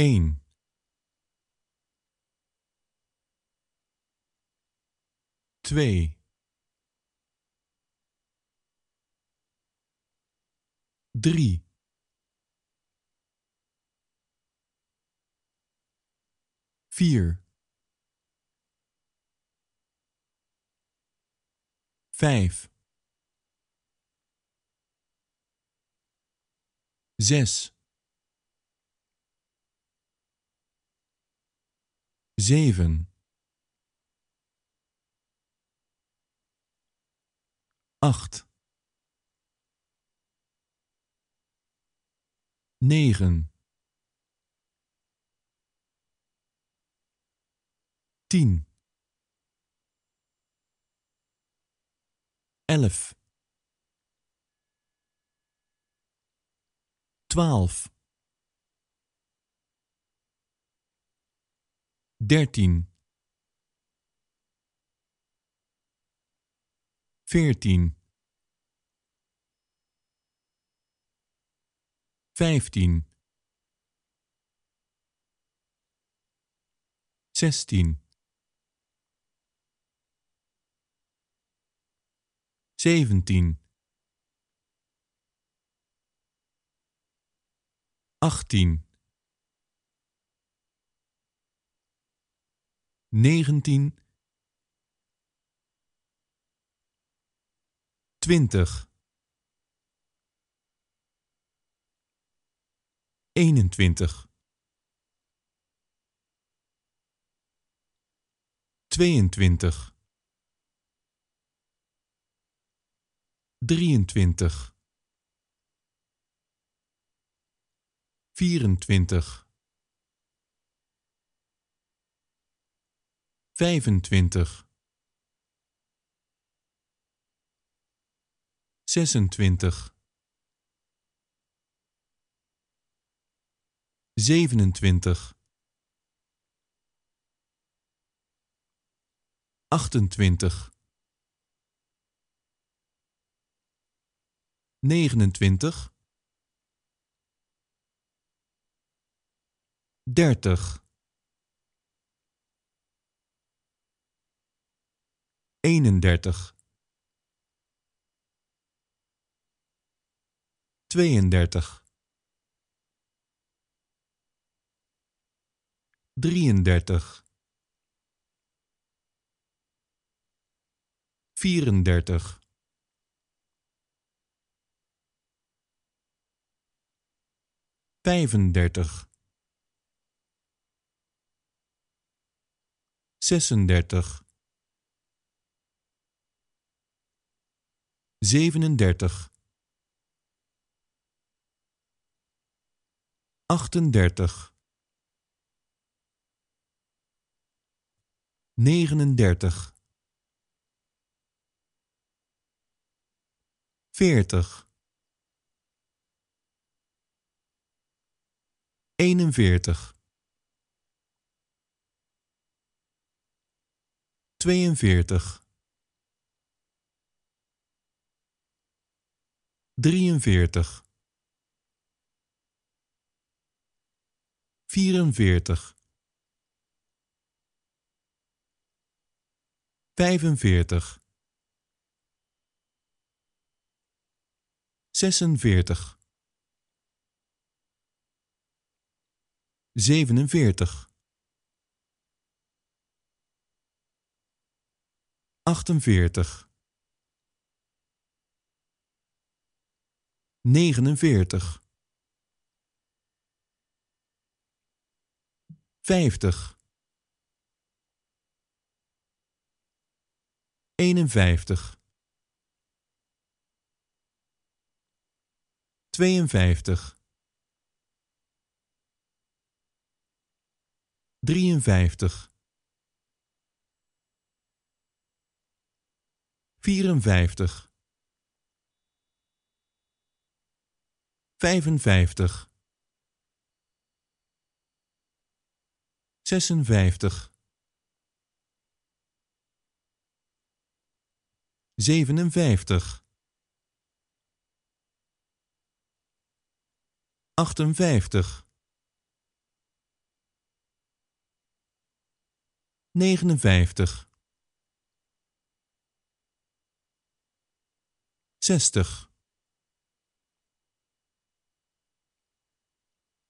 1 2 3 4 5 6 zeven, acht, negen, tien, elf, twaalf. dertien, veertien, vijftien, zestien, zeventien, achttien. 19, 20, 21, 22, 23, 24 vijfentwintig, zesentwintig, zevenentwintig, achtentwintig, negenentwintig, dertig. 31 tweeëndertig, drieëndertig, vierendertig. 35 36 37 38 39 40 41 42 43 44 45 46 47 48 49 50 51 52 53 54 vijfenvijftig, zesenvijftig, zevenenvijftig, achtenvijftig, negenenvijftig, zestig.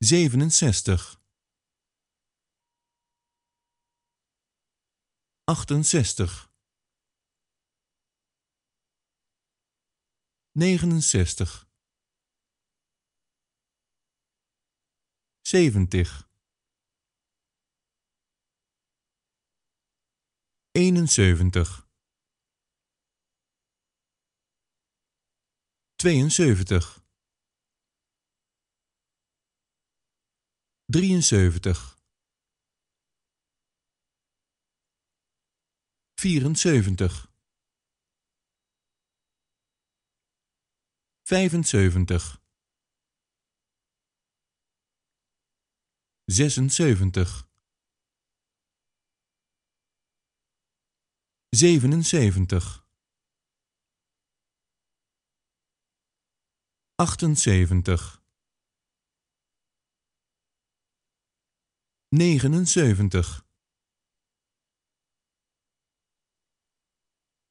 67 68 69 70 71 72 73 74 75 76 77 78 negenenzeventig,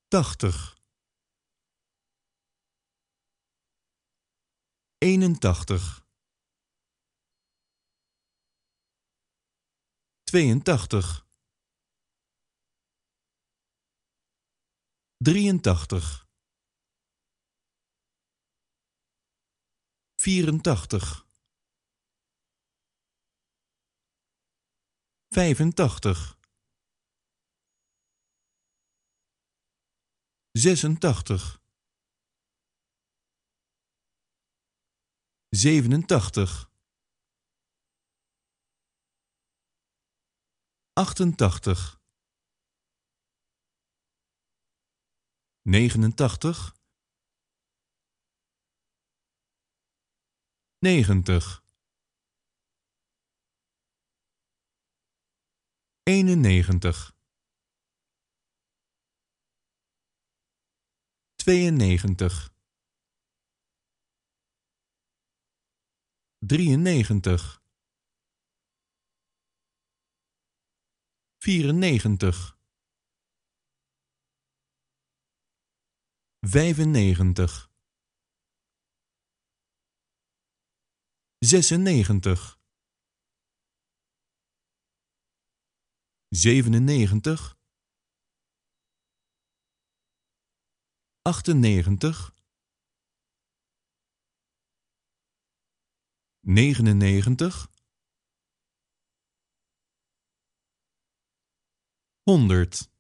tachtig, eenentachtig, 82 83 vierentachtig. 85 86 87 88 89 90 91 92 93 94 95 96 97 98 99 100